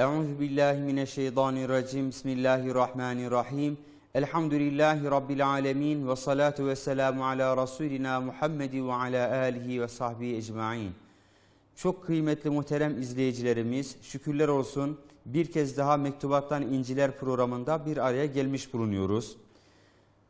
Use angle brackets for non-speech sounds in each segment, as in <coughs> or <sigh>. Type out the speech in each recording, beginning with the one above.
Euzu billahi mineşşeytanirracim. Bismillahirrahmanirrahim. Elhamdülillahi rabbil alamin ve salatu vesselamu ala rasulina Muhammedi ve ala alihi ve sahbihi ecmaîn. Çok kıymetli muhterem izleyicilerimiz, şükürler olsun bir kez daha Mektubattan İnciler programında bir araya gelmiş bulunuyoruz.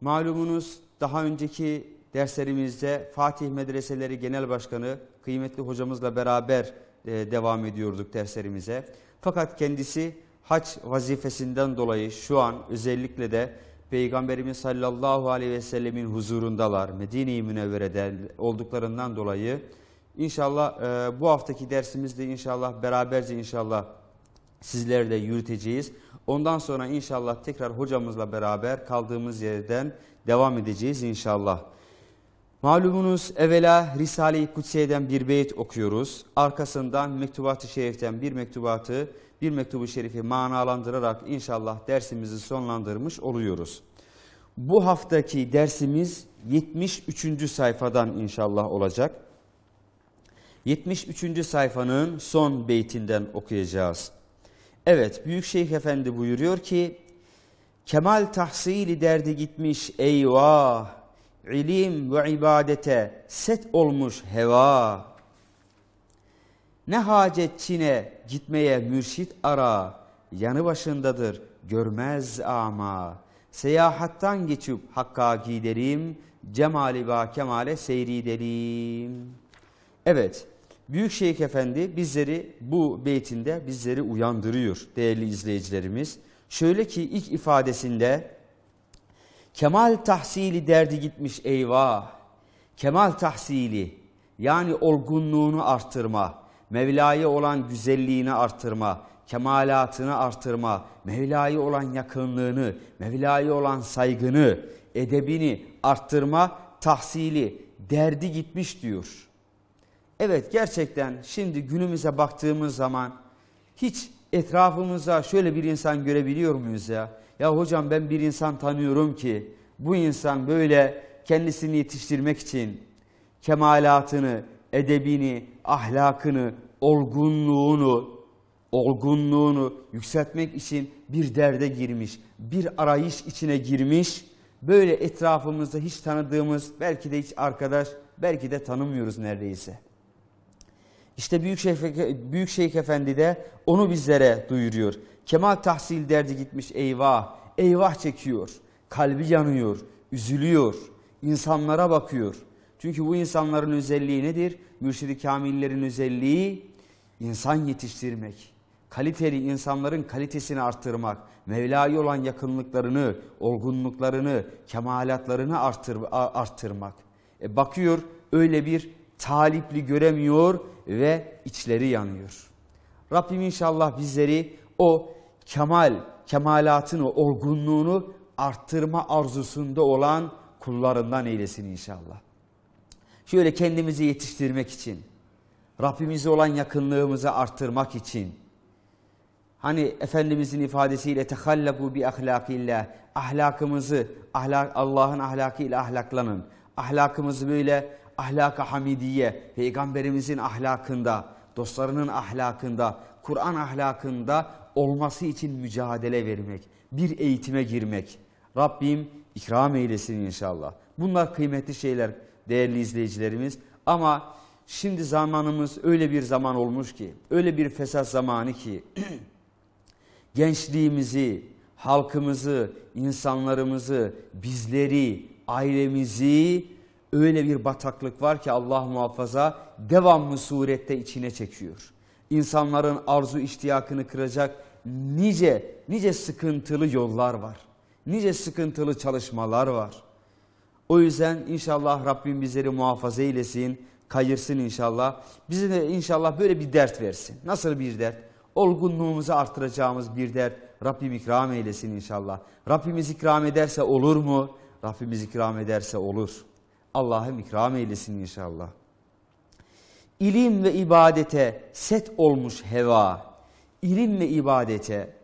Malumunuz daha önceki derslerimizde Fatih Medreseleri Genel Başkanı kıymetli hocamızla beraber e, devam ediyorduk derslerimize. Fakat kendisi haç vazifesinden dolayı şu an özellikle de Peygamberimiz sallallahu aleyhi ve sellemin huzurundalar. Medine-i Münevvere'de olduklarından dolayı inşallah e, bu haftaki dersimizde inşallah beraberce inşallah sizleri de yürüteceğiz. Ondan sonra inşallah tekrar hocamızla beraber kaldığımız yerden devam edeceğiz inşallah. Malumunuz evvela Risale-i Kutsiye'den bir beyt okuyoruz. Arkasından Mektubat-ı Şerif'ten bir mektubatı, bir mektubu şerifi manalandırarak inşallah dersimizi sonlandırmış oluyoruz. Bu haftaki dersimiz 73. sayfadan inşallah olacak. 73. sayfanın son beytinden okuyacağız. Evet Büyük Şeyh Efendi buyuruyor ki Kemal tahsili derdi gitmiş eyvah ilim ve ibadete set olmuş heva. Ne hacet Çin'e gitmeye mürşit ara, yanı başındadır görmez ama. Seyahattan geçip hakka giderim, cemali ve kemale derim. Evet, Büyük Şeyh Efendi bizleri bu beytinde bizleri uyandırıyor değerli izleyicilerimiz. Şöyle ki ilk ifadesinde Kemal tahsili derdi gitmiş eyvah. Kemal tahsili yani olgunluğunu artırma, Mevla'ya olan güzelliğini artırma, kemalatını artırma, Mevla'ya olan yakınlığını, Mevla'ya olan saygını, edebini arttırma, tahsili, derdi gitmiş diyor. Evet gerçekten şimdi günümüze baktığımız zaman hiç etrafımıza şöyle bir insan görebiliyor muyuz ya? Ya hocam ben bir insan tanıyorum ki bu insan böyle kendisini yetiştirmek için kemalatını, edebini, ahlakını, olgunluğunu, olgunluğunu yükseltmek için bir derde girmiş, bir arayış içine girmiş. Böyle etrafımızda hiç tanıdığımız, belki de hiç arkadaş, belki de tanımıyoruz neredeyse. İşte büyük Şeyh Efendi de onu bizlere duyuruyor. Kemal tahsil derdi gitmiş eyvah, eyvah çekiyor. Kalbi yanıyor, üzülüyor, insanlara bakıyor. Çünkü bu insanların özelliği nedir? Mürşid-i Kamillerin özelliği insan yetiştirmek. Kaliteli insanların kalitesini arttırmak, Mevla'ya olan yakınlıklarını, olgunluklarını, kemalatlarını arttır, arttırmak. E bakıyor öyle bir talipli göremiyor ve içleri yanıyor. Rabbim inşallah bizleri o kemal, kemalatın o olgunluğunu arttırma arzusunda olan kullarından eylesin inşallah. Şöyle kendimizi yetiştirmek için, Rabbimize olan yakınlığımızı arttırmak için, hani Efendimizin ifadesiyle tehallabu bi ahlakillah, ahlakımızı, ahlak, Allah'ın ahlakıyla ahlaklanın. Ahlakımızı böyle ahlaka hamidiye, peygamberimizin ahlakında, dostlarının ahlakında, Kur'an ahlakında olması için mücadele vermek, bir eğitime girmek. Rabbim ikram eylesin inşallah. Bunlar kıymetli şeyler değerli izleyicilerimiz. Ama şimdi zamanımız öyle bir zaman olmuş ki, öyle bir fesat zamanı ki <clears throat> gençliğimizi, halkımızı, insanlarımızı, bizleri, ailemizi öyle bir bataklık var ki Allah muhafaza devamlı surette içine çekiyor. İnsanların arzu iştiyakını kıracak nice nice sıkıntılı yollar var. Nice sıkıntılı çalışmalar var. O yüzden inşallah Rabbim bizleri muhafaza eylesin, kayırsın inşallah. Bize de inşallah böyle bir dert versin. Nasıl bir dert? Olgunluğumuzu artıracağımız bir dert. Rabbim ikram eylesin inşallah. Rabbimiz ikram ederse olur mu? Rabbimiz ikram ederse olur. Allah'ım ikram eylesin inşallah. İlim ve ibadete set olmuş heva, ilim ibadete,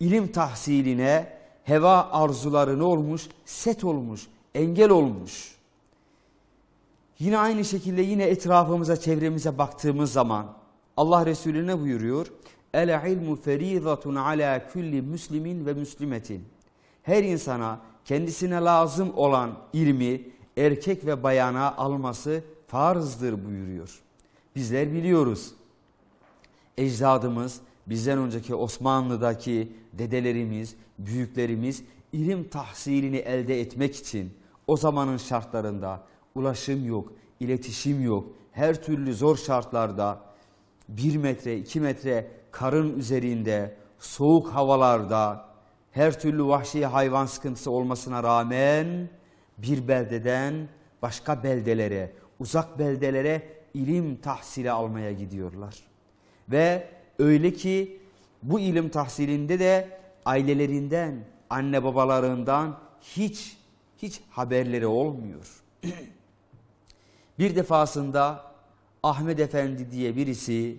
ilim tahsiline, heva arzularını olmuş, set olmuş, engel olmuş. Yine aynı şekilde yine etrafımıza, çevremize baktığımız zaman Allah Resulü ne buyuruyor? El ilmu ferizatun ala kulli müslimin ve müslimetin. Her insana kendisine lazım olan ilmi erkek ve bayana alması farzdır buyuruyor. Bizler biliyoruz. Ecdadımız, Bizden önceki Osmanlı'daki dedelerimiz, büyüklerimiz ilim tahsilini elde etmek için o zamanın şartlarında ulaşım yok, iletişim yok, her türlü zor şartlarda bir metre, iki metre karın üzerinde, soğuk havalarda, her türlü vahşi hayvan sıkıntısı olmasına rağmen bir beldeden başka beldelere, uzak beldelere ilim tahsili almaya gidiyorlar. Ve Öyle ki bu ilim tahsilinde de ailelerinden, anne babalarından hiç hiç haberleri olmuyor. <clears throat> bir defasında Ahmet Efendi diye birisi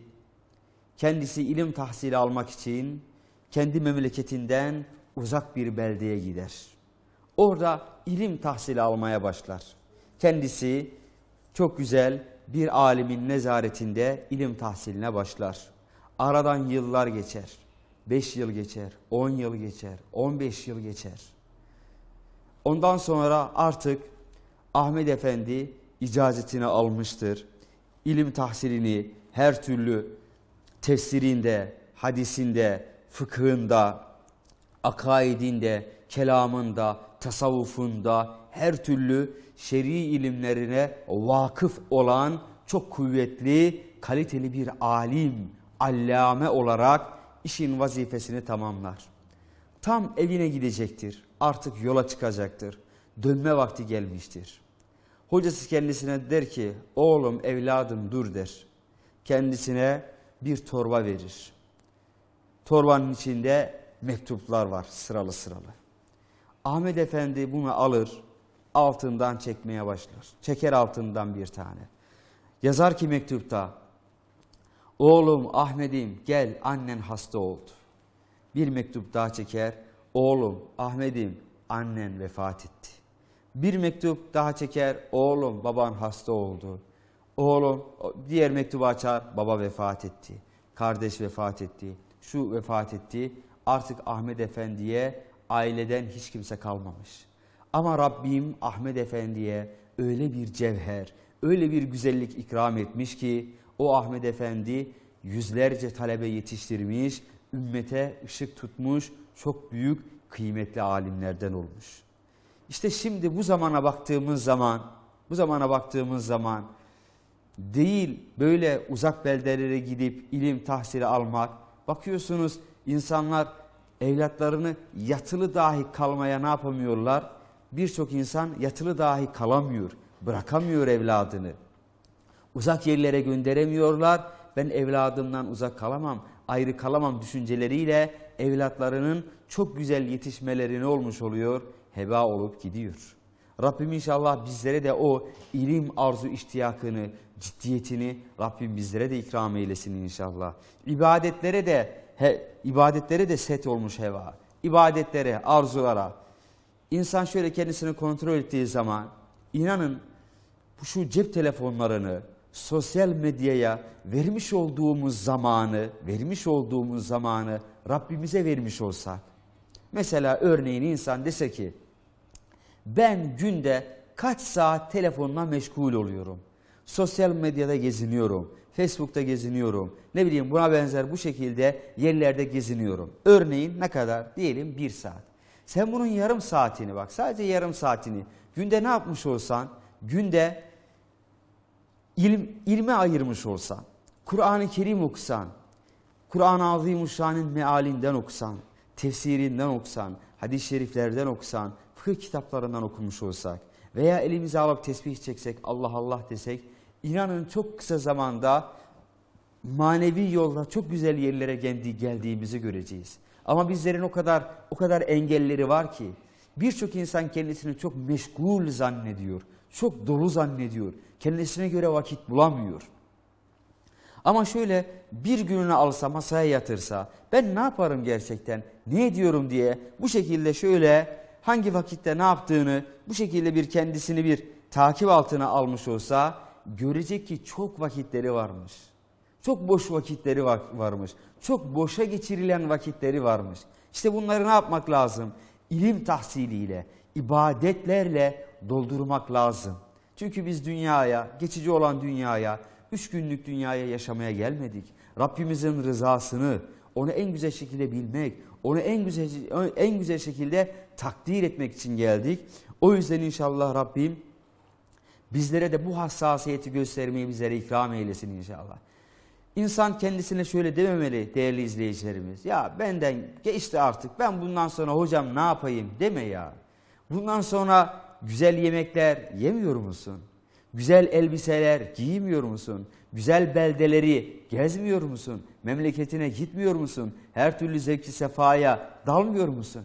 kendisi ilim tahsili almak için kendi memleketinden uzak bir beldeye gider. Orada ilim tahsili almaya başlar. Kendisi çok güzel bir alimin nezaretinde ilim tahsiline başlar. Aradan yıllar geçer. 5 yıl geçer, 10 yıl geçer, 15 yıl geçer. Ondan sonra artık Ahmet Efendi icazetini almıştır. İlim tahsilini her türlü tefsirinde, hadisinde, fıkhında, akaidinde, kelamında, tasavvufunda her türlü şer'i ilimlerine vakıf olan çok kuvvetli, kaliteli bir alim allame olarak işin vazifesini tamamlar. Tam evine gidecektir. Artık yola çıkacaktır. Dönme vakti gelmiştir. Hocası kendisine der ki oğlum evladım dur der. Kendisine bir torba verir. Torbanın içinde mektuplar var sıralı sıralı. Ahmet Efendi bunu alır altından çekmeye başlar. Çeker altından bir tane. Yazar ki mektupta Oğlum Ahmet'im gel annen hasta oldu. Bir mektup daha çeker. Oğlum Ahmet'im annen vefat etti. Bir mektup daha çeker. Oğlum baban hasta oldu. Oğlum diğer mektubu açar. Baba vefat etti. Kardeş vefat etti. Şu vefat etti. Artık Ahmet Efendi'ye aileden hiç kimse kalmamış. Ama Rabbim Ahmet Efendi'ye öyle bir cevher, öyle bir güzellik ikram etmiş ki o Ahmet Efendi yüzlerce talebe yetiştirmiş, ümmete ışık tutmuş, çok büyük kıymetli alimlerden olmuş. İşte şimdi bu zamana baktığımız zaman, bu zamana baktığımız zaman değil böyle uzak beldelere gidip ilim tahsili almak. Bakıyorsunuz insanlar evlatlarını yatılı dahi kalmaya ne yapamıyorlar? Birçok insan yatılı dahi kalamıyor, bırakamıyor evladını. Uzak yerlere gönderemiyorlar. Ben evladımdan uzak kalamam, ayrı kalamam düşünceleriyle evlatlarının çok güzel yetişmeleri ne olmuş oluyor? Heba olup gidiyor. Rabbim inşallah bizlere de o ilim arzu iştiyakını, ciddiyetini Rabbim bizlere de ikram eylesin inşallah. İbadetlere de he, ibadetlere de set olmuş heva. İbadetlere, arzulara. İnsan şöyle kendisini kontrol ettiği zaman inanın şu cep telefonlarını, sosyal medyaya vermiş olduğumuz zamanı, vermiş olduğumuz zamanı Rabbimize vermiş olsa, mesela örneğin insan dese ki, ben günde kaç saat telefonla meşgul oluyorum, sosyal medyada geziniyorum, Facebook'ta geziniyorum, ne bileyim buna benzer bu şekilde yerlerde geziniyorum. Örneğin ne kadar? Diyelim bir saat. Sen bunun yarım saatini bak, sadece yarım saatini günde ne yapmış olsan, günde ilim, ilme ayırmış olsan, Kur'an-ı Kerim okusan, Kur'an-ı Azimuşşan'ın mealinden okusan, tefsirinden okusan, hadis-i şeriflerden okusan, fıkıh kitaplarından okumuş olsak veya elimize alıp tesbih çeksek, Allah Allah desek, inanın çok kısa zamanda manevi yolda çok güzel yerlere geldi, geldiğimizi göreceğiz. Ama bizlerin o kadar o kadar engelleri var ki birçok insan kendisini çok meşgul zannediyor çok dolu zannediyor. Kendisine göre vakit bulamıyor. Ama şöyle bir gününü alsa masaya yatırsa ben ne yaparım gerçekten ne ediyorum diye bu şekilde şöyle hangi vakitte ne yaptığını bu şekilde bir kendisini bir takip altına almış olsa görecek ki çok vakitleri varmış. Çok boş vakitleri var, varmış. Çok boşa geçirilen vakitleri varmış. İşte bunları ne yapmak lazım? İlim tahsiliyle, ibadetlerle doldurmak lazım. Çünkü biz dünyaya, geçici olan dünyaya, üç günlük dünyaya yaşamaya gelmedik. Rabbimizin rızasını, onu en güzel şekilde bilmek, onu en güzel en güzel şekilde takdir etmek için geldik. O yüzden inşallah Rabbim bizlere de bu hassasiyeti göstermeyi bizlere ikram eylesin inşallah. İnsan kendisine şöyle dememeli değerli izleyicilerimiz. Ya benden geçti artık ben bundan sonra hocam ne yapayım deme ya. Bundan sonra güzel yemekler yemiyor musun? Güzel elbiseler giymiyor musun? Güzel beldeleri gezmiyor musun? Memleketine gitmiyor musun? Her türlü zevki sefaya dalmıyor musun?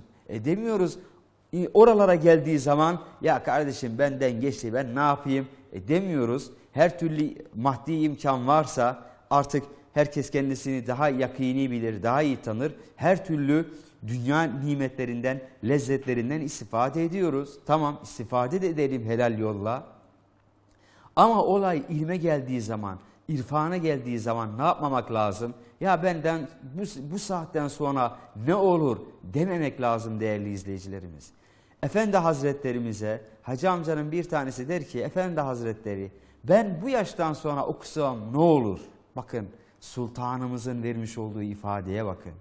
E oralara geldiği zaman ya kardeşim benden geçti ben ne yapayım e demiyoruz. Her türlü maddi imkan varsa artık herkes kendisini daha yakini bilir, daha iyi tanır. Her türlü Dünya nimetlerinden, lezzetlerinden istifade ediyoruz. Tamam istifade de edelim helal yolla. Ama olay ilme geldiği zaman, irfana geldiği zaman ne yapmamak lazım? Ya benden bu, bu saatten sonra ne olur dememek lazım değerli izleyicilerimiz. Efendi Hazretlerimize Hacı amcanın bir tanesi der ki Efendi Hazretleri ben bu yaştan sonra okusam ne olur? Bakın sultanımızın vermiş olduğu ifadeye bakın.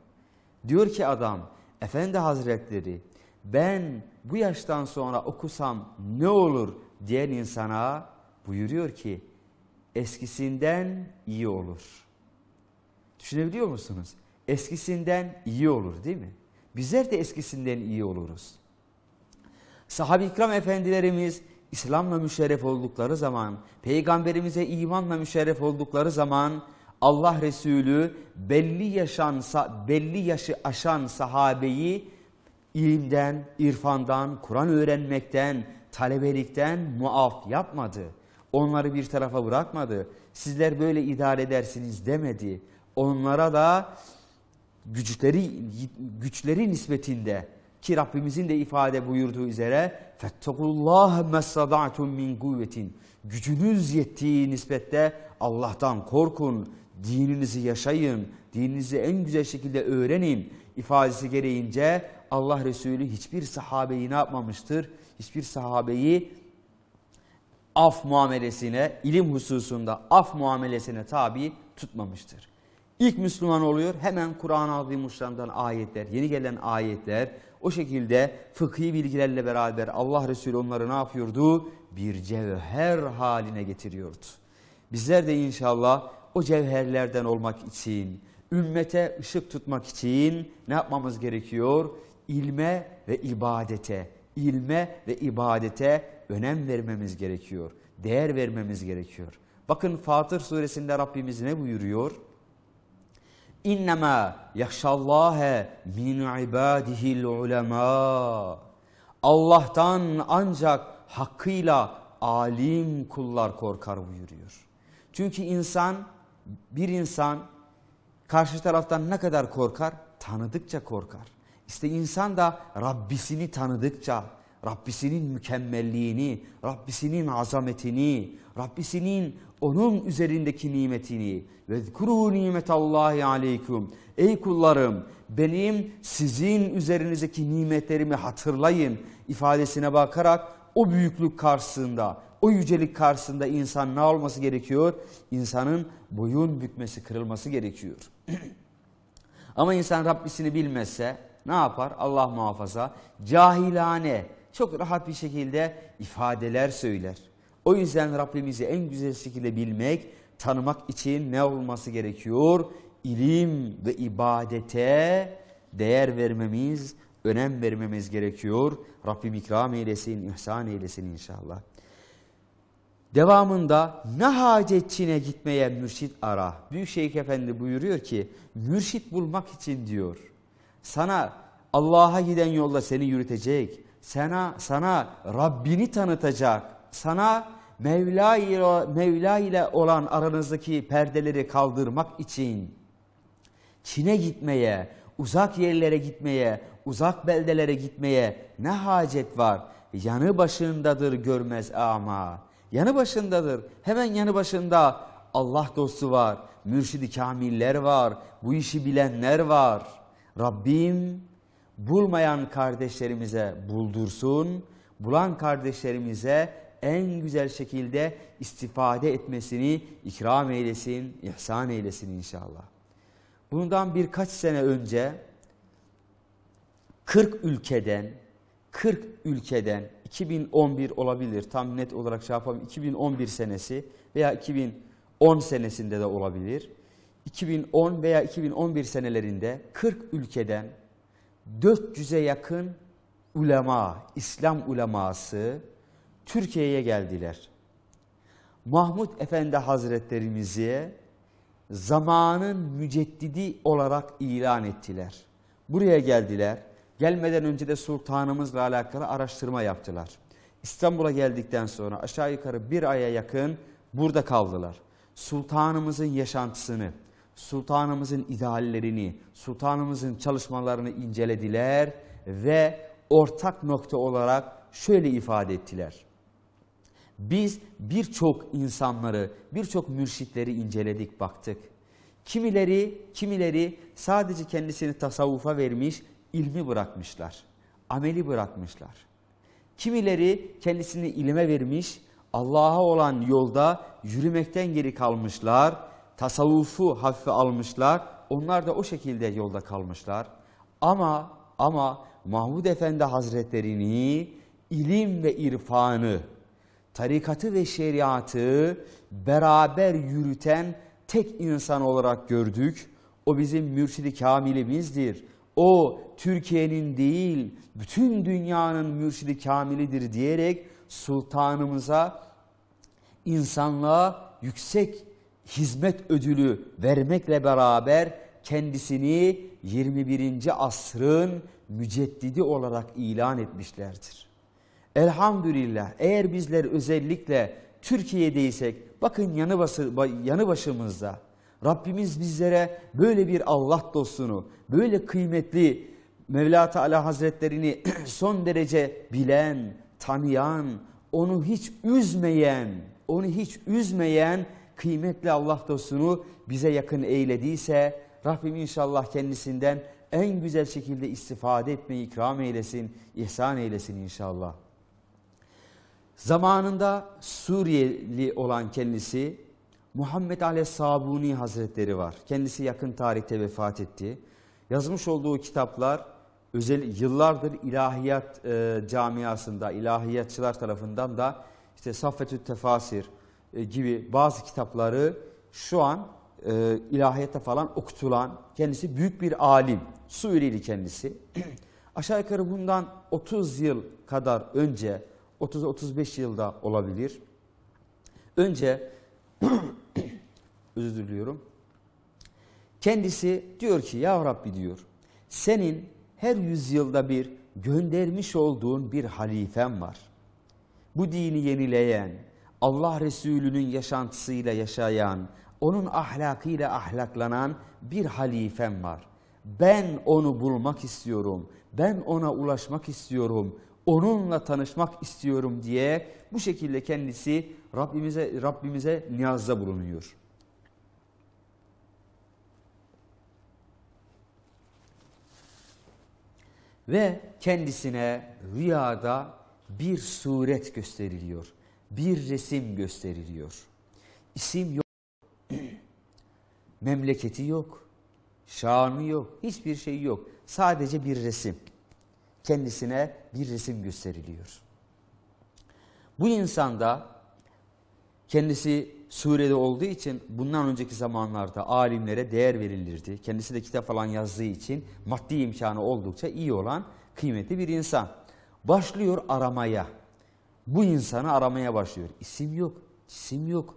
Diyor ki adam, efendi hazretleri ben bu yaştan sonra okusam ne olur diyen insana buyuruyor ki eskisinden iyi olur. Düşünebiliyor musunuz? Eskisinden iyi olur değil mi? Bizler de eskisinden iyi oluruz. Sahabi ikram efendilerimiz İslam'la müşerref oldukları zaman, peygamberimize imanla müşerref oldukları zaman Allah Resulü belli yaşansa belli yaşı aşan sahabeyi ilimden, irfandan, Kur'an öğrenmekten, talebelikten muaf yapmadı. Onları bir tarafa bırakmadı. Sizler böyle idare edersiniz demedi. Onlara da güçleri güçleri nispetinde ki Rabbimizin de ifade buyurduğu üzere فَتَّقُوا مَسَّدَعْتُمْ Min قُوَّةٍ Gücünüz yettiği nispette Allah'tan korkun dininizi yaşayın, dininizi en güzel şekilde öğrenin ifadesi gereğince Allah Resulü hiçbir sahabeyi ne yapmamıştır? Hiçbir sahabeyi af muamelesine, ilim hususunda af muamelesine tabi tutmamıştır. İlk Müslüman oluyor hemen Kur'an-ı Azimuşşan'dan ayetler, yeni gelen ayetler o şekilde fıkhi bilgilerle beraber Allah Resulü onları ne yapıyordu? Bir cevher haline getiriyordu. Bizler de inşallah o cevherlerden olmak için, ümmete ışık tutmak için ne yapmamız gerekiyor? İlme ve ibadete, ilme ve ibadete önem vermemiz gerekiyor. Değer vermemiz gerekiyor. Bakın Fatır suresinde Rabbimiz ne buyuruyor? İnnemâ yakşallâhe min ibâdihil ulemâ. Allah'tan ancak hakkıyla alim kullar korkar buyuruyor. Çünkü insan bir insan karşı taraftan ne kadar korkar? Tanıdıkça korkar. İşte insan da Rabbisini tanıdıkça, Rabbisinin mükemmelliğini, Rabbisinin azametini, Rabbisinin onun üzerindeki nimetini ve kuru nimetallahi aleyküm. Ey kullarım benim sizin üzerinizdeki nimetlerimi hatırlayın ifadesine bakarak o büyüklük karşısında o yücelik karşısında insan ne olması gerekiyor? İnsanın boyun bükmesi, kırılması gerekiyor. <clears throat> Ama insan Rabbisini bilmezse ne yapar? Allah muhafaza cahilane, çok rahat bir şekilde ifadeler söyler. O yüzden Rabbimizi en güzel şekilde bilmek, tanımak için ne olması gerekiyor? İlim ve ibadete değer vermemiz, önem vermemiz gerekiyor. Rabbim ikram eylesin, ihsan eylesin inşallah. Devamında ne hacet çine gitmeye mürşit ara. Büyük Şeyh Efendi buyuruyor ki mürşit bulmak için diyor. Sana Allah'a giden yolda seni yürütecek. Sana, sana Rabbini tanıtacak. Sana Mevla ile, Mevla ile olan aranızdaki perdeleri kaldırmak için Çin'e gitmeye, uzak yerlere gitmeye, uzak beldelere gitmeye ne hacet var? Yanı başındadır görmez ama. Yanı başındadır. Hemen yanı başında Allah dostu var. Mürşidi kamiller var. Bu işi bilenler var. Rabbim bulmayan kardeşlerimize buldursun. Bulan kardeşlerimize en güzel şekilde istifade etmesini ikram eylesin, ihsan eylesin inşallah. Bundan birkaç sene önce 40 ülkeden 40 ülkeden 2011 olabilir tam net olarak şey yapalım 2011 senesi veya 2010 senesinde de olabilir. 2010 veya 2011 senelerinde 40 ülkeden 400'e yakın ulema, İslam uleması Türkiye'ye geldiler. Mahmud Efendi Hazretlerimizi zamanın müceddidi olarak ilan ettiler. Buraya geldiler. Gelmeden önce de sultanımızla alakalı araştırma yaptılar. İstanbul'a geldikten sonra aşağı yukarı bir aya yakın burada kaldılar. Sultanımızın yaşantısını, sultanımızın ideallerini, sultanımızın çalışmalarını incelediler ve ortak nokta olarak şöyle ifade ettiler. Biz birçok insanları, birçok mürşitleri inceledik, baktık. Kimileri, kimileri sadece kendisini tasavvufa vermiş, ilmi bırakmışlar, ameli bırakmışlar. Kimileri kendisini ilime vermiş, Allah'a olan yolda yürümekten geri kalmışlar, tasavvufu hafife almışlar, onlar da o şekilde yolda kalmışlar. Ama ama Mahmud Efendi Hazretlerini ilim ve irfanı, tarikatı ve şeriatı beraber yürüten tek insan olarak gördük. O bizim mürşidi kamilimizdir. O Türkiye'nin değil bütün dünyanın mürşidi kamilidir diyerek sultanımıza insanlığa yüksek hizmet ödülü vermekle beraber kendisini 21. asrın müceddidi olarak ilan etmişlerdir. Elhamdülillah eğer bizler özellikle Türkiye'deysek bakın yanı, basır, yanı başımızda Rabbimiz bizlere böyle bir Allah dostunu, böyle kıymetli Mevla Teala Hazretlerini <clears throat> son derece bilen, tanıyan, onu hiç üzmeyen, onu hiç üzmeyen kıymetli Allah dostunu bize yakın eylediyse Rabbim inşallah kendisinden en güzel şekilde istifade etmeyi ikram eylesin, ihsan eylesin inşallah. Zamanında Suriyeli olan kendisi Muhammed Ale Hazretleri var. Kendisi yakın tarihte vefat etti. Yazmış olduğu kitaplar özel yıllardır ilahiyat e, camiasında, ilahiyatçılar tarafından da işte Saffetü Tefasir e, gibi bazı kitapları şu an e, ilahiyata falan okutulan kendisi büyük bir alim. Suirili kendisi. <clears throat> Aşağı yukarı bundan 30 yıl kadar önce, 30-35 yılda olabilir. Önce <coughs> özür diliyorum. Kendisi diyor ki ya Rabbi diyor senin her yüzyılda bir göndermiş olduğun bir halifen var. Bu dini yenileyen, Allah Resulü'nün yaşantısıyla yaşayan, onun ahlakıyla ahlaklanan bir halifem var. Ben onu bulmak istiyorum. Ben ona ulaşmak istiyorum onunla tanışmak istiyorum diye bu şekilde kendisi Rabbimize Rabbimize niyazda bulunuyor. Ve kendisine rüyada bir suret gösteriliyor. Bir resim gösteriliyor. İsim yok. <clears throat> Memleketi yok. Şanı yok. Hiçbir şey yok. Sadece bir resim kendisine bir resim gösteriliyor. Bu insanda kendisi Suriye'de olduğu için bundan önceki zamanlarda alimlere değer verilirdi. Kendisi de kitap falan yazdığı için maddi imkanı oldukça iyi olan kıymetli bir insan. Başlıyor aramaya. Bu insanı aramaya başlıyor. İsim yok, cisim yok.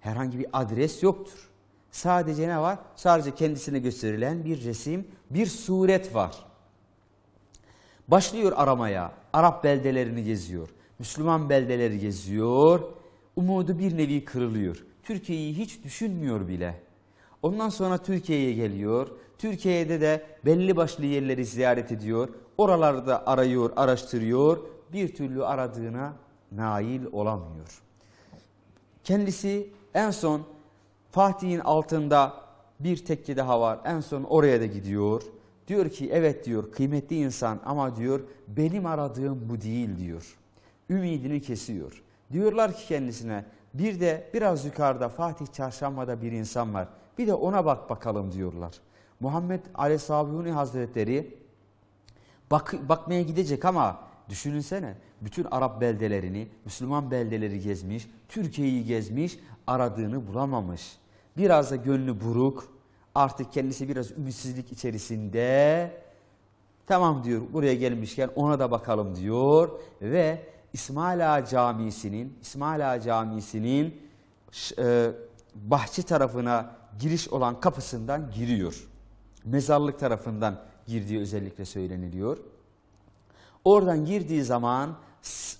Herhangi bir adres yoktur. Sadece ne var? Sadece kendisine gösterilen bir resim, bir suret var. Başlıyor aramaya. Arap beldelerini geziyor. Müslüman beldeleri geziyor. Umudu bir nevi kırılıyor. Türkiye'yi hiç düşünmüyor bile. Ondan sonra Türkiye'ye geliyor. Türkiye'de de belli başlı yerleri ziyaret ediyor. Oralarda arayıyor, araştırıyor. Bir türlü aradığına nail olamıyor. Kendisi en son Fatih'in altında bir tekke daha var. En son oraya da gidiyor. Diyor ki evet diyor kıymetli insan ama diyor benim aradığım bu değil diyor. Ümidini kesiyor. Diyorlar ki kendisine bir de biraz yukarıda Fatih Çarşamba'da bir insan var. Bir de ona bak bakalım diyorlar. Muhammed Aleyhisselam Hazretleri bak, bakmaya gidecek ama düşünsene bütün Arap beldelerini, Müslüman beldeleri gezmiş, Türkiye'yi gezmiş, aradığını bulamamış. Biraz da gönlü buruk, artık kendisi biraz ümitsizlik içerisinde tamam diyor buraya gelmişken ona da bakalım diyor ve İsmail Ağa Camisi'nin İsmail Ağa Camisi'nin e, bahçe tarafına giriş olan kapısından giriyor. Mezarlık tarafından girdiği özellikle söyleniliyor. Oradan girdiği zaman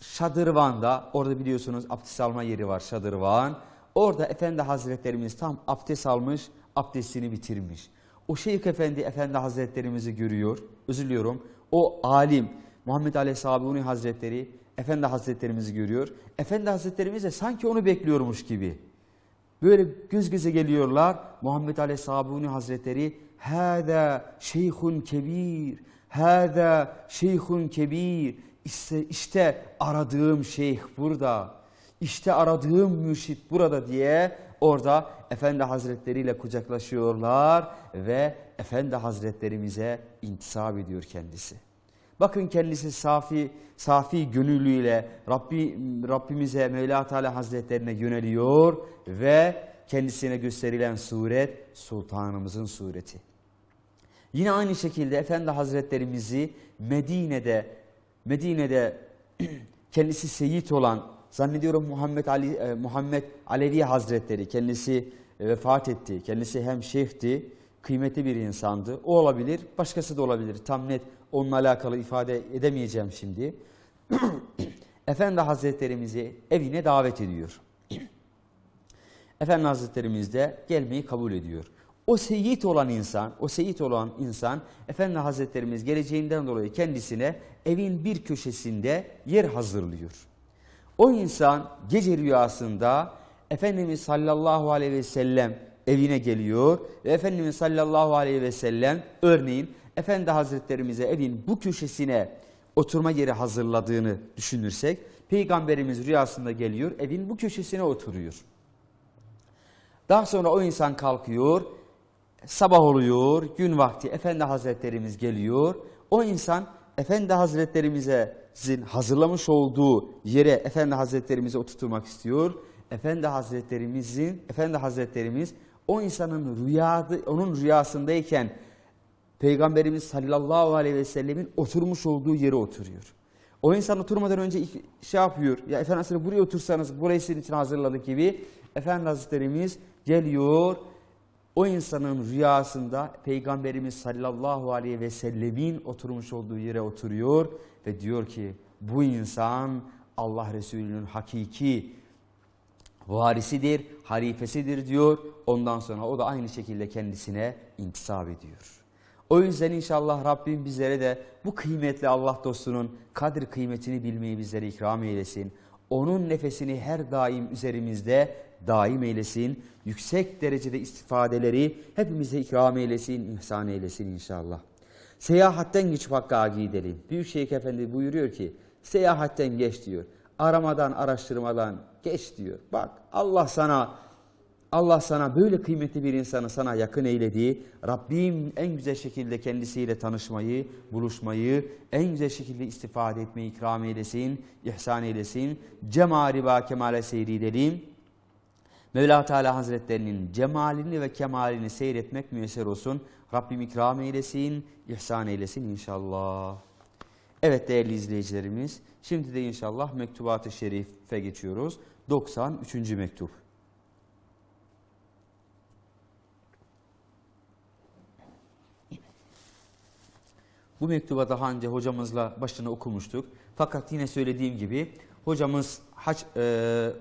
Şadırvan'da, orada biliyorsunuz abdest alma yeri var Şadırvan. Orada Efendi Hazretlerimiz tam abdest almış, abdestini bitirmiş. O Şeyh Efendi, Efendi Hazretlerimizi görüyor, özür O alim, Muhammed Aleyhisselamuni Hazretleri, Efendi Hazretlerimizi görüyor. Efendi Hazretlerimiz de sanki onu bekliyormuş gibi. Böyle göz göze geliyorlar. Muhammed Aleyhisselamuni Hazretleri, Hâdâ şeyhun kebir, hâdâ şeyhun kebir. İşte, işte aradığım şeyh burada, işte aradığım mürşit burada diye Orada Efendi Hazretleri ile kucaklaşıyorlar ve Efendi Hazretlerimize intisap ediyor kendisi. Bakın kendisi safi, safi gönüllüyle Rabbi, Rabbimize Mevla Teala Hazretlerine yöneliyor ve kendisine gösterilen suret sultanımızın sureti. Yine aynı şekilde Efendi Hazretlerimizi Medine'de Medine'de <clears throat> kendisi seyit olan zannediyorum Muhammed Ali e, Muhammed Alevi Hazretleri kendisi e, vefat etti. Kendisi hem şeyhti, kıymetli bir insandı. O olabilir, başkası da olabilir. Tam net onunla alakalı ifade edemeyeceğim şimdi. <clears throat> Efendi Hazretlerimizi evine davet ediyor. <clears throat> Efendi Hazretlerimiz de gelmeyi kabul ediyor. O seyit olan insan, o seyit olan insan Efendi Hazretlerimiz geleceğinden dolayı kendisine evin bir köşesinde yer hazırlıyor. O insan gece rüyasında Efendimiz sallallahu aleyhi ve sellem evine geliyor ve Efendimiz sallallahu aleyhi ve sellem örneğin Efendi Hazretlerimize evin bu köşesine oturma yeri hazırladığını düşünürsek Peygamberimiz rüyasında geliyor evin bu köşesine oturuyor. Daha sonra o insan kalkıyor sabah oluyor gün vakti Efendi Hazretlerimiz geliyor o insan Efendi Hazretlerimize sizin hazırlamış olduğu yere Efendi Hazretlerimizi oturtmak istiyor. Efendi Hazretlerimizin Efendi Hazretlerimiz o insanın rüyadı onun rüyasındayken Peygamberimiz sallallahu aleyhi ve sellemin oturmuş olduğu yere oturuyor. O insan oturmadan önce şey yapıyor. Ya Efendi Hazretleri buraya otursanız burayı sizin için hazırladık gibi. Efendi Hazretlerimiz geliyor. O insanın rüyasında Peygamberimiz sallallahu aleyhi ve sellemin oturmuş olduğu yere oturuyor ve diyor ki bu insan Allah Resulü'nün hakiki varisidir, halifesidir diyor. Ondan sonra o da aynı şekilde kendisine intisap ediyor. O yüzden inşallah Rabbim bizlere de bu kıymetli Allah dostunun kadir kıymetini bilmeyi bizlere ikram eylesin. Onun nefesini her daim üzerimizde daim eylesin. Yüksek derecede istifadeleri hepimize ikram eylesin, ihsan eylesin inşallah. Seyahatten geç hakka gidelim. Şeyh Efendi buyuruyor ki seyahatten geç diyor. Aramadan, araştırmadan geç diyor. Bak Allah sana Allah sana böyle kıymetli bir insanı sana yakın eylediği, Rabbim en güzel şekilde kendisiyle tanışmayı, buluşmayı, en güzel şekilde istifade etmeyi ikram eylesin, ihsan eylesin. Cemali ve kemale seyri dedim. Mevla Teala Hazretlerinin cemalini ve kemalini seyretmek müyesser olsun. Rabbim ikram eylesin, ihsan eylesin inşallah. Evet değerli izleyicilerimiz, şimdi de inşallah Mektubat-ı Şerif'e geçiyoruz. 93. mektup. Bu mektuba daha önce hocamızla başını okumuştuk. Fakat yine söylediğim gibi hocamız haç e,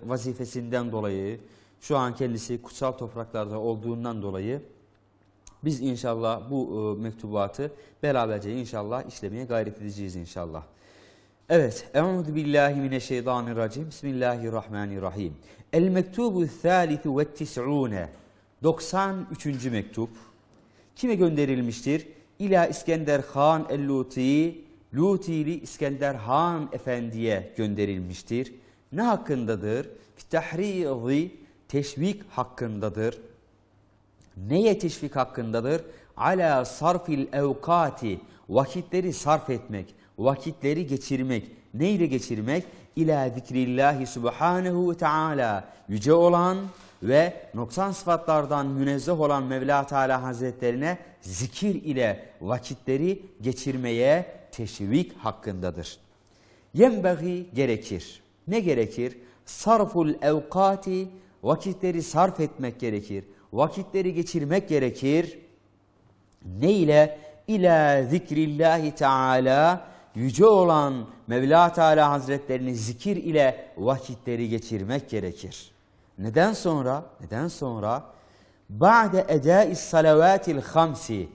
vazifesinden dolayı şu an kendisi kutsal topraklarda olduğundan dolayı biz inşallah bu e, mektubatı beraberce inşallah işlemeye gayret edeceğiz inşallah. Evet. Euzu billahi mineşşeytanirracim. Bismillahirrahmanirrahim. El mektubu thalithu ve tis'une. 93. mektup. Kime gönderilmiştir? İla İskender Han el-Luti, Lutili İskender Han Efendi'ye gönderilmiştir. Ne hakkındadır? Tahrizi teşvik hakkındadır. Neye teşvik hakkındadır? Ala sarfil evkati, vakitleri sarf etmek, vakitleri geçirmek. Neyle geçirmek? İlâ zikrillahi subhanehu ve teâlâ. Yüce olan ve noksan sıfatlardan münezzeh olan Mevla Teala Hazretlerine zikir ile vakitleri geçirmeye teşvik hakkındadır. Yembeği gerekir. Ne gerekir? Sarful evkati vakitleri sarf etmek gerekir. Vakitleri geçirmek gerekir. Ne ile? İlâ zikrillahi teâlâ yüce olan Mevla Teala Hazretlerini zikir ile vakitleri geçirmek gerekir. Neden sonra? Neden sonra? Ba'de edâ-i salavatil hamsi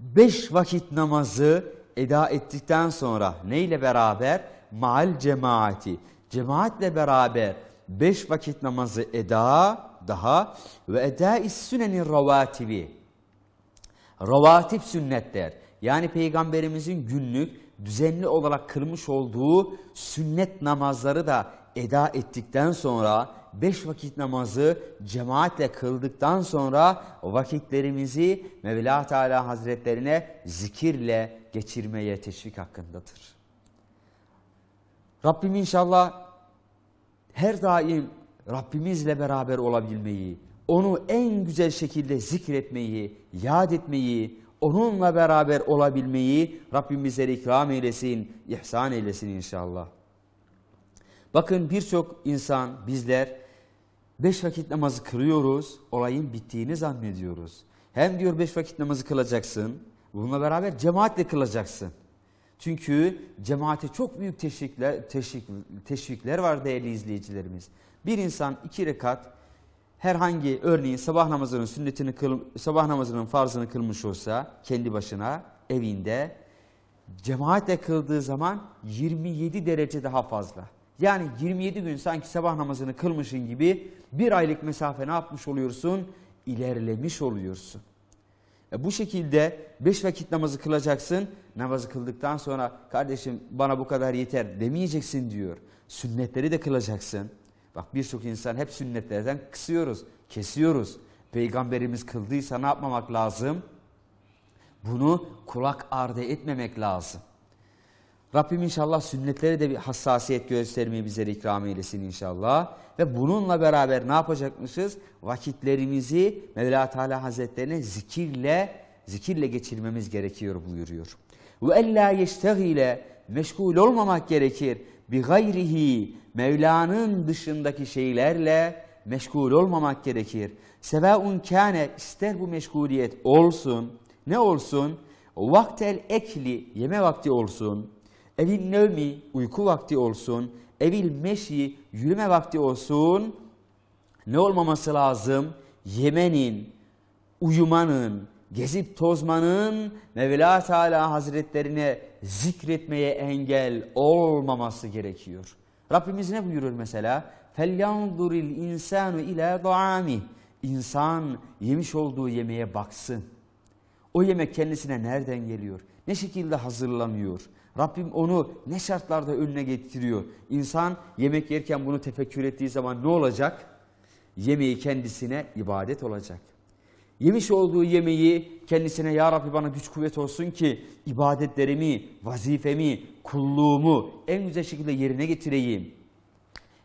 beş vakit namazı eda ettikten sonra ne ile beraber? Mal cemaati. Cemaatle beraber beş vakit namazı eda daha ve eda-i sünnenin ravatibi. Ravatip sünnetler. Yani peygamberimizin günlük düzenli olarak kırmış olduğu sünnet namazları da eda ettikten sonra beş vakit namazı cemaatle kıldıktan sonra vakitlerimizi Mevla Teala Hazretlerine zikirle geçirmeye teşvik hakkındadır. Rabbim inşallah her daim Rabbimizle beraber olabilmeyi, onu en güzel şekilde zikretmeyi, yad etmeyi, onunla beraber olabilmeyi Rabbimize ikram eylesin, ihsan eylesin inşallah. Bakın birçok insan, bizler beş vakit namazı kırıyoruz, olayın bittiğini zannediyoruz. Hem diyor beş vakit namazı kılacaksın, bununla beraber cemaatle kılacaksın. Çünkü cemaate çok büyük teşvikler, teşvik, teşvikler var değerli izleyicilerimiz. Bir insan iki rekat herhangi örneğin sabah namazının sünnetini kıl, sabah namazının farzını kılmış olsa kendi başına evinde cemaatle kıldığı zaman 27 derece daha fazla. Yani 27 gün sanki sabah namazını kılmışın gibi bir aylık mesafe ne yapmış oluyorsun? İlerlemiş oluyorsun. E, bu şekilde beş vakit namazı kılacaksın. Namazı kıldıktan sonra kardeşim bana bu kadar yeter demeyeceksin diyor. Sünnetleri de kılacaksın. Bak birçok insan hep sünnetlerden kısıyoruz, kesiyoruz. Peygamberimiz kıldıysa ne yapmamak lazım? Bunu kulak ardı etmemek lazım. Rabbim inşallah sünnetlere de bir hassasiyet göstermeyi bize ikram eylesin inşallah. Ve bununla beraber ne yapacakmışız? Vakitlerimizi Mevla Teala Hazretlerine zikirle zikirle geçirmemiz gerekiyor buyuruyor. Ve ella yeştegile meşgul olmamak gerekir. Bi gayrihi Mevla'nın dışındaki şeylerle meşgul olmamak gerekir. Sebeun kâne ister bu meşguliyet olsun. Ne olsun? Vaktel ekli yeme vakti olsun Evin nevmi uyku vakti olsun. Evil meşi yürüme vakti olsun. Ne olmaması lazım? Yemenin, uyumanın, gezip tozmanın Mevla Teala Hazretlerine zikretmeye engel olmaması gerekiyor. Rabbimiz ne buyurur mesela? فَلْيَنْظُرِ insanu ila دَعَامِهِ İnsan yemiş olduğu yemeğe baksın. O yemek kendisine nereden geliyor? Ne şekilde hazırlanıyor? Rabbim onu ne şartlarda önüne getiriyor. İnsan yemek yerken bunu tefekkür ettiği zaman ne olacak? Yemeği kendisine ibadet olacak. Yemiş olduğu yemeği kendisine Ya Rabbi bana güç kuvvet olsun ki ibadetlerimi, vazifemi, kulluğumu en güzel şekilde yerine getireyim.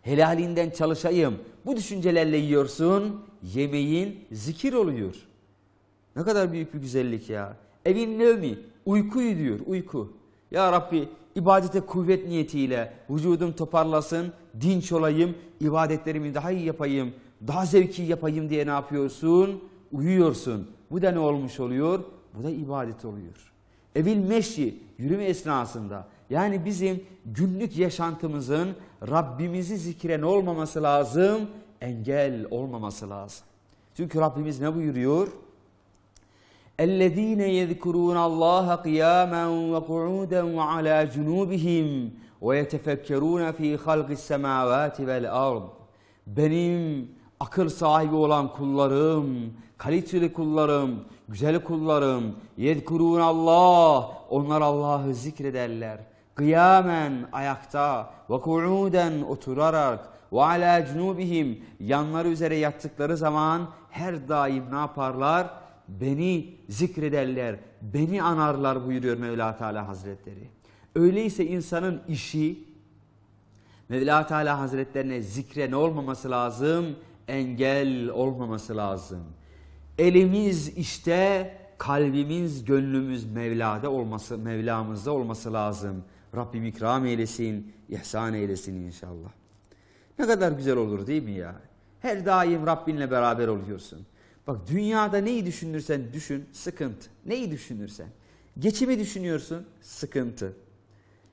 Helalinden çalışayım. Bu düşüncelerle yiyorsun, yemeğin zikir oluyor. Ne kadar büyük bir güzellik ya. Evin nevmi, uykuyu diyor, uyku. Ya Rabbi ibadete kuvvet niyetiyle vücudum toparlasın, dinç olayım, ibadetlerimi daha iyi yapayım, daha zevki yapayım diye ne yapıyorsun? Uyuyorsun. Bu da ne olmuş oluyor? Bu da ibadet oluyor. Evil meşri yürüme esnasında yani bizim günlük yaşantımızın Rabbimizi zikren olmaması lazım, engel olmaması lazım. Çünkü Rabbimiz ne buyuruyor? اَلَّذ۪ينَ يَذْكُرُونَ اللّٰهَ قِيَامًا وَقُعُودًا وَعَلَى جُنُوبِهِمْ وَيَتَفَكَّرُونَ ف۪ي خَلْقِ السَّمَاوَاتِ وَالْاَرْضِ Benim akıl sahibi olan kullarım, kaliteli kullarım, güzel kullarım, yedkurun Allah, onlar Allah'ı zikrederler. Kıyamen ayakta ve ku'uden oturarak ve ala cunubihim yanları üzere yattıkları zaman her daim ne yaparlar? beni zikrederler, beni anarlar buyuruyor Mevla Teala Hazretleri. Öyleyse insanın işi Mevla Teala Hazretlerine zikre ne olmaması lazım? Engel olmaması lazım. Elimiz işte kalbimiz, gönlümüz Mevla'da olması, Mevlamızda olması lazım. Rabbim ikram eylesin, ihsan eylesin inşallah. Ne kadar güzel olur değil mi ya? Her daim Rabbinle beraber oluyorsun. Bak dünyada neyi düşünürsen düşün sıkıntı. Neyi düşünürsen. Geçimi düşünüyorsun sıkıntı.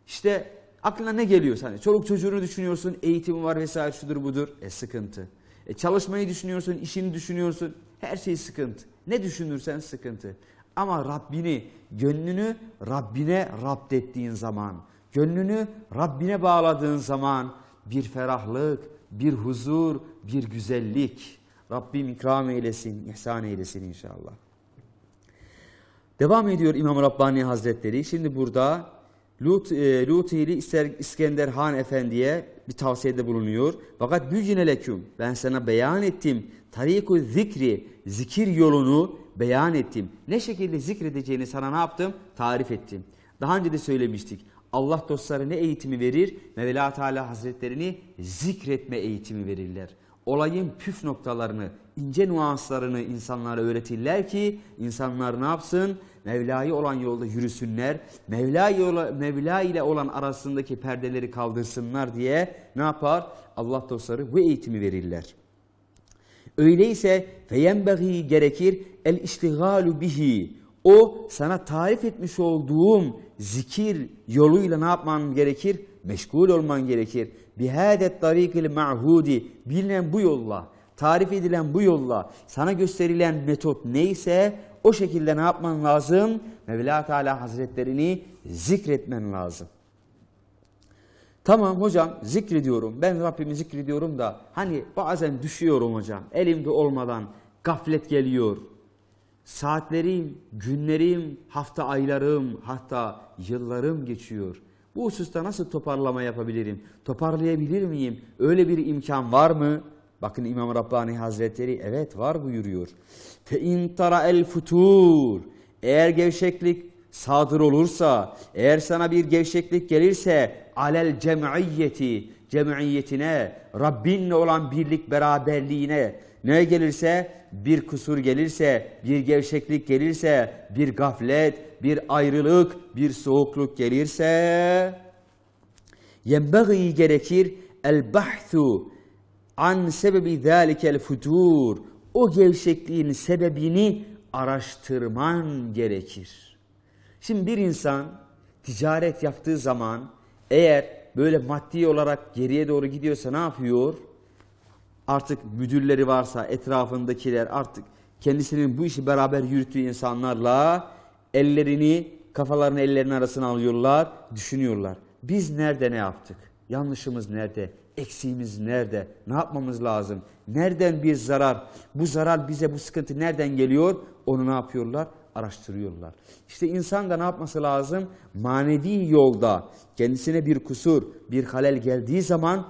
İşte aklına ne geliyor hani çoluk çocuğunu düşünüyorsun eğitimi var vesaire şudur budur e sıkıntı. E, çalışmayı düşünüyorsun işini düşünüyorsun her şey sıkıntı. Ne düşünürsen sıkıntı. Ama Rabbini, gönlünü Rabbine rapt ettiğin zaman, gönlünü Rabbine bağladığın zaman bir ferahlık, bir huzur, bir güzellik Rabbim ikram eylesin, ihsan eylesin inşallah. Devam ediyor İmam Rabbani Hazretleri. Şimdi burada Lut, e, Lutili İskender Han Efendi'ye bir tavsiyede bulunuyor. Fakat bücine leküm ben sana beyan ettim. Tariku zikri zikir yolunu beyan ettim. Ne şekilde zikredeceğini sana ne yaptım? Tarif ettim. Daha önce de söylemiştik. Allah dostları ne eğitimi verir? Mevla Teala Hazretlerini zikretme eğitimi verirler olayın püf noktalarını, ince nuanslarını insanlara öğretirler ki insanlar ne yapsın? Mevla'yı olan yolda yürüsünler, Mevla, yola, Mevla ile olan arasındaki perdeleri kaldırsınlar diye ne yapar? Allah dostları bu eğitimi verirler. Öyleyse feyenbehi gerekir el iştigalu bihi. O sana tarif etmiş olduğum zikir yoluyla ne yapman gerekir? Meşgul olman gerekir bihâdet tarikil ma'hudi bilinen bu yolla, tarif edilen bu yolla, sana gösterilen metot neyse o şekilde ne yapman lazım? Mevla Teala Hazretlerini zikretmen lazım. Tamam hocam zikrediyorum. Ben Rabbimi zikrediyorum da hani bazen düşüyorum hocam. Elimde olmadan gaflet geliyor. Saatlerim, günlerim, hafta aylarım, hatta yıllarım geçiyor. Bu hususta nasıl toparlama yapabilirim? Toparlayabilir miyim? Öyle bir imkan var mı? Bakın İmam Rabbani Hazretleri evet var buyuruyor. Fe intara el futur. Eğer gevşeklik sadır olursa, eğer sana bir gevşeklik gelirse alel cem'iyeti, cem'iyetine, Rabbinle olan birlik beraberliğine, ne gelirse bir kusur gelirse, bir gevşeklik gelirse, bir gaflet, bir ayrılık, bir soğukluk gelirse yenbagî gerekir el bahtu an sebebi zâlikel futur o gevşekliğin sebebini araştırman gerekir. Şimdi bir insan ticaret yaptığı zaman eğer böyle maddi olarak geriye doğru gidiyorsa ne yapıyor? artık müdürleri varsa etrafındakiler artık kendisinin bu işi beraber yürüttüğü insanlarla ellerini kafalarını ellerinin arasına alıyorlar, düşünüyorlar. Biz nerede ne yaptık? Yanlışımız nerede? Eksiğimiz nerede? Ne yapmamız lazım? Nereden bir zarar? Bu zarar bize bu sıkıntı nereden geliyor? Onu ne yapıyorlar? Araştırıyorlar. İşte insan da ne yapması lazım? Manevi yolda kendisine bir kusur, bir halel geldiği zaman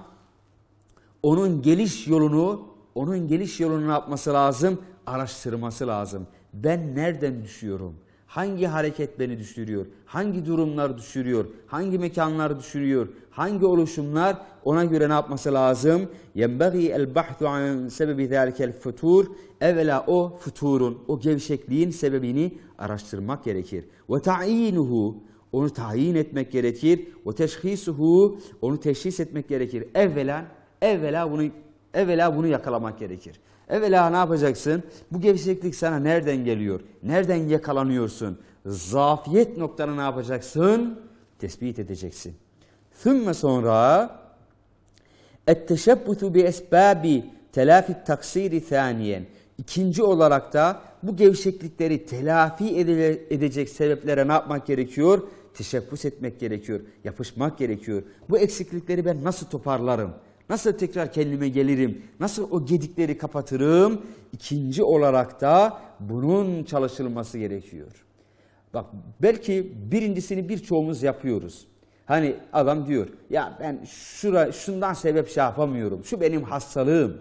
onun geliş yolunu, onun geliş yolunu yapması lazım? Araştırması lazım. Ben nereden düşüyorum? Hangi hareket beni düşürüyor? Hangi durumlar düşürüyor? Hangi mekanlar düşürüyor? Hangi oluşumlar? Ona göre ne yapması lazım? يَنْبَغِي الْبَحْثُ عَنْ سَبَبِ ذَٰلِكَ الْفُتُورِ Evvela o futurun, o gevşekliğin sebebini araştırmak gerekir. وَتَعِينُهُ Onu tayin etmek gerekir. وَتَشْخِيسُهُ Onu teşhis etmek gerekir. Evvela evvela bunu evvela bunu yakalamak gerekir. Evvela ne yapacaksın? Bu gevşeklik sana nereden geliyor? Nereden yakalanıyorsun? Zafiyet noktanı ne yapacaksın? Tespit edeceksin. Sümme sonra etteşebbutu bi esbabi telafi taksiri saniyen. İkinci olarak da bu gevşeklikleri telafi edile, edecek sebeplere ne yapmak gerekiyor? Teşebbüs etmek gerekiyor, yapışmak gerekiyor. Bu eksiklikleri ben nasıl toparlarım? Nasıl tekrar kendime gelirim? Nasıl o gedikleri kapatırım? İkinci olarak da bunun çalışılması gerekiyor. Bak belki birincisini birçoğumuz yapıyoruz. Hani adam diyor ya ben şura, şundan sebep şey yapamıyorum. Şu benim hastalığım.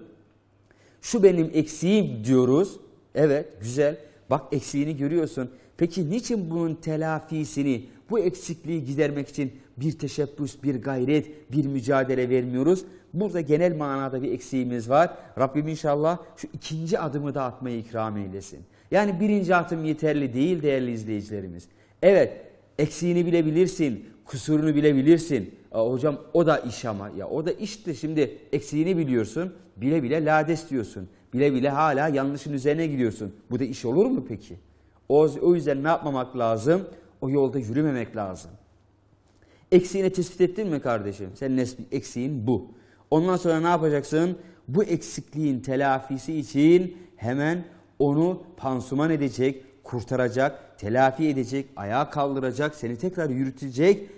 Şu benim eksiğim diyoruz. Evet güzel. Bak eksiğini görüyorsun. Peki niçin bunun telafisini, bu eksikliği gidermek için bir teşebbüs, bir gayret, bir mücadele vermiyoruz? Burada genel manada bir eksiğimiz var. Rabbim inşallah şu ikinci adımı da atmayı ikram eylesin. Yani birinci adım yeterli değil değerli izleyicilerimiz. Evet eksiğini bilebilirsin, kusurunu bilebilirsin. Aa, hocam o da iş ama. Ya o da işte şimdi eksiğini biliyorsun, bile bile lades diyorsun. Bile bile hala yanlışın üzerine gidiyorsun. Bu da iş olur mu peki? O, o yüzden ne yapmamak lazım? O yolda yürümemek lazım. Eksiğini tespit ettin mi kardeşim? Senin eksiğin bu. Ondan sonra ne yapacaksın? Bu eksikliğin telafisi için hemen onu pansuman edecek, kurtaracak, telafi edecek, ayağa kaldıracak, seni tekrar yürütecek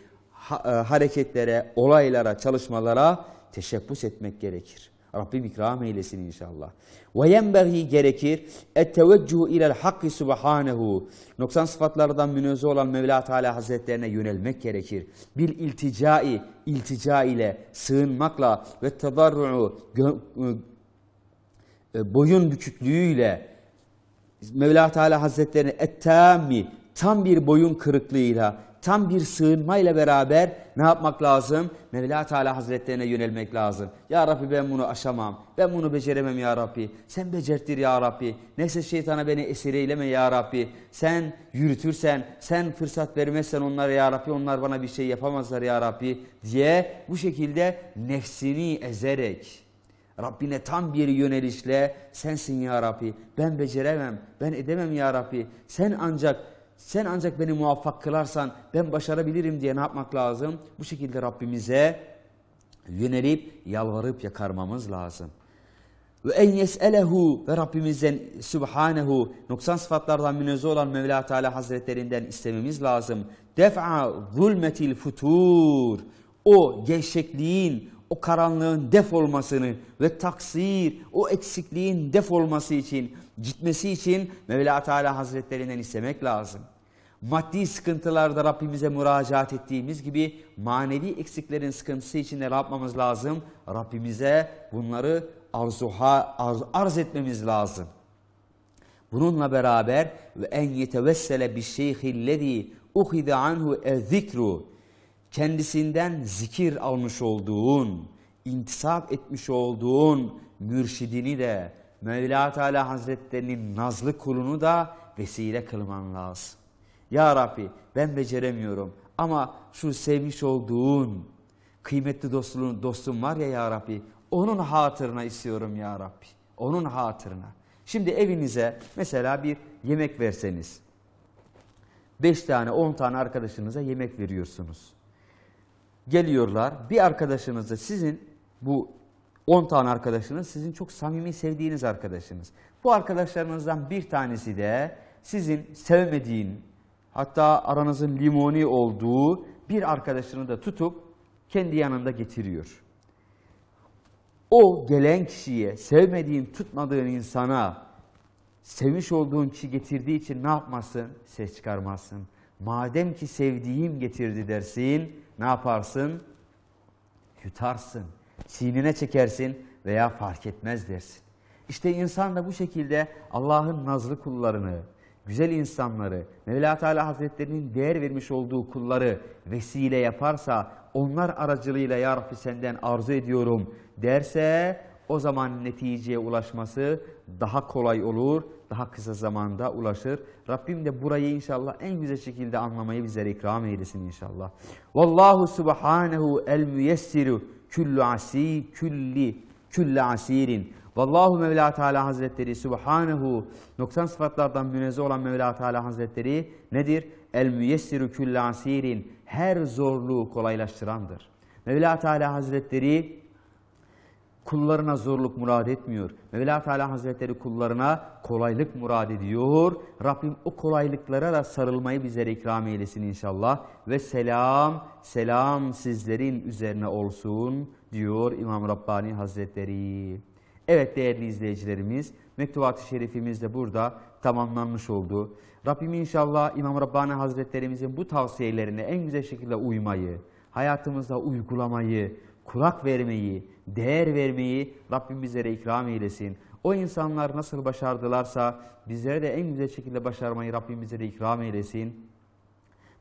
e, hareketlere, olaylara, çalışmalara teşebbüs etmek gerekir. Rabbim ikram eylesin inşallah. Ve yenberhi gerekir etteveccühü ilel hakki subhanehu. Noksan sıfatlardan münezze olan Mevla Teala Hazretlerine yönelmek gerekir. Bir ilticai, iltica ile, sığınmakla ve tadarru'u, e, boyun büküklüğüyle Mevla Teala Hazretlerine ettami, tam bir boyun kırıklığıyla tam bir sığınma beraber ne yapmak lazım? Mevla Teala Hazretlerine yönelmek lazım. Ya Rabbi ben bunu aşamam. Ben bunu beceremem ya Rabbi. Sen becertir ya Rabbi. Neyse şeytana beni esir eyleme ya Rabbi. Sen yürütürsen, sen fırsat vermezsen onlara ya Rabbi onlar bana bir şey yapamazlar ya Rabbi diye bu şekilde nefsini ezerek Rabbine tam bir yönelişle sensin ya Rabbi. Ben beceremem, ben edemem ya Rabbi. Sen ancak sen ancak beni muvaffak kılarsan ben başarabilirim diye ne yapmak lazım? Bu şekilde Rabbimize yönelip yalvarıp yakarmamız lazım. Ve en yeselehu ve Rabbimizden subhanehu noksan sıfatlardan münezze olan Mevla Teala Hazretlerinden istememiz lazım. Def'a zulmetil futur. O gevşekliğin, o karanlığın def olmasını ve taksir, o eksikliğin def olması için, gitmesi için Mevla Teala Hazretlerinden istemek lazım. Maddi sıkıntılarda Rabbimize müracaat ettiğimiz gibi manevi eksiklerin sıkıntısı içinde ne yapmamız lazım? Rabbimize bunları arzuha, arz, arz etmemiz lazım. Bununla beraber ve en yetevessele bir şeyhillezî uhide anhu ezzikru kendisinden zikir almış olduğun, intisap etmiş olduğun mürşidini de Mevla Teala Hazretlerinin nazlı kulunu da vesile kılman lazım. Ya Rabbi ben beceremiyorum ama şu sevmiş olduğun kıymetli dostluğun, dostum var ya Ya Rabbi onun hatırına istiyorum Ya Rabbi. Onun hatırına. Şimdi evinize mesela bir yemek verseniz. Beş tane on tane arkadaşınıza yemek veriyorsunuz. Geliyorlar bir arkadaşınız da sizin bu on tane arkadaşınız sizin çok samimi sevdiğiniz arkadaşınız. Bu arkadaşlarınızdan bir tanesi de sizin sevmediğin, hatta aranızın limoni olduğu bir arkadaşını da tutup kendi yanında getiriyor. O gelen kişiye, sevmediğin, tutmadığın insana, sevmiş olduğun kişi getirdiği için ne yapmasın? Ses çıkarmasın. Madem ki sevdiğim getirdi dersin, ne yaparsın? Yutarsın, sinine çekersin veya fark etmez dersin. İşte insan da bu şekilde Allah'ın nazlı kullarını, güzel insanları, Mevla Teala Hazretlerinin değer vermiş olduğu kulları vesile yaparsa, onlar aracılığıyla Ya Rabbi senden arzu ediyorum derse, o zaman neticeye ulaşması daha kolay olur, daha kısa zamanda ulaşır. Rabbim de burayı inşallah en güzel şekilde anlamayı bize ikram eylesin inşallah. Vallahu subhanehu el müyessiru küllü asi külli külle asirin. Vallahu Mevla Teala Hazretleri Subhanehu noksan sıfatlardan münezzeh olan Mevla Teala Hazretleri nedir? El müyessiru külle asirin her zorluğu kolaylaştırandır. Mevla Teala Hazretleri kullarına zorluk murad etmiyor. Mevla Teala Hazretleri kullarına kolaylık murad ediyor. Rabbim o kolaylıklara da sarılmayı bize ikram eylesin inşallah. Ve selam, selam sizlerin üzerine olsun diyor İmam Rabbani Hazretleri. Evet değerli izleyicilerimiz, Mektubat-ı Şerifimiz de burada tamamlanmış oldu. Rabbim inşallah İmam Rabbani Hazretlerimizin bu tavsiyelerine en güzel şekilde uymayı, hayatımızda uygulamayı, kulak vermeyi, değer vermeyi Rabbim bizlere ikram eylesin. O insanlar nasıl başardılarsa bizlere de en güzel şekilde başarmayı Rabbim bizlere ikram eylesin.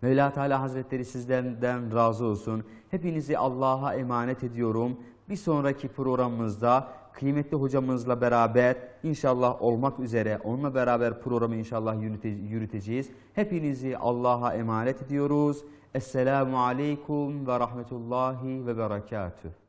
Mevla Teala Hazretleri sizlerden razı olsun. Hepinizi Allah'a emanet ediyorum. Bir sonraki programımızda kıymetli hocamızla beraber inşallah olmak üzere onunla beraber programı inşallah yürüteceğiz. Hepinizi Allah'a emanet ediyoruz. Esselamu Aleyküm ve Rahmetullahi ve Berekatuhu.